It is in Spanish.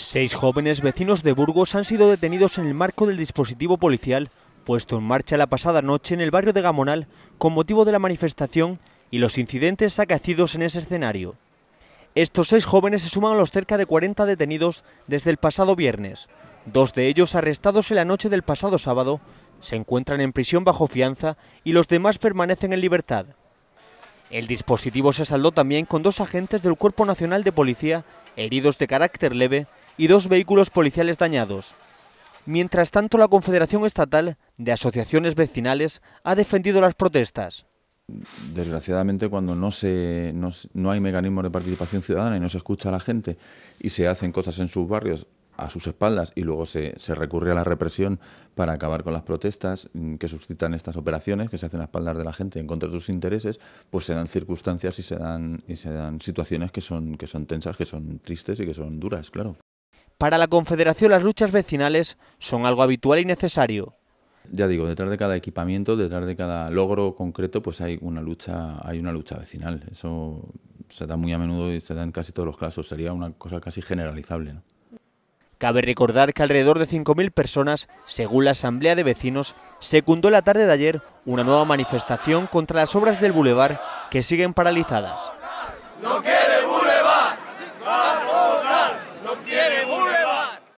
Seis jóvenes vecinos de Burgos han sido detenidos en el marco del dispositivo policial puesto en marcha la pasada noche en el barrio de Gamonal con motivo de la manifestación y los incidentes acaecidos en ese escenario. Estos seis jóvenes se suman a los cerca de 40 detenidos desde el pasado viernes. Dos de ellos arrestados en la noche del pasado sábado se encuentran en prisión bajo fianza y los demás permanecen en libertad. El dispositivo se saldó también con dos agentes del Cuerpo Nacional de Policía heridos de carácter leve y dos vehículos policiales dañados. Mientras tanto, la Confederación Estatal de Asociaciones Vecinales ha defendido las protestas. Desgraciadamente, cuando no, se, no, hay mecanismos de participación ciudadana y no se escucha a la gente y se hacen cosas en sus barrios a sus espaldas y luego se, se, recurre a la represión para acabar con las protestas mm, que suscitan estas operaciones que se hacen a espaldas de la gente en contra de sus intereses, pues se dan circunstancias y se dan, y se dan situaciones que son, que son tensas, que son tristes y que son duras, claro. Para la Confederación las luchas vecinales son algo habitual y necesario. Ya digo, detrás de cada equipamiento, detrás de cada logro concreto, pues hay una lucha, hay una lucha vecinal. Eso se da muy a menudo y se da en casi todos los casos. Sería una cosa casi generalizable. Cabe recordar que alrededor de 5.000 personas, según la Asamblea de Vecinos, secundó la tarde de ayer una nueva manifestación contra las obras del bulevar que siguen paralizadas.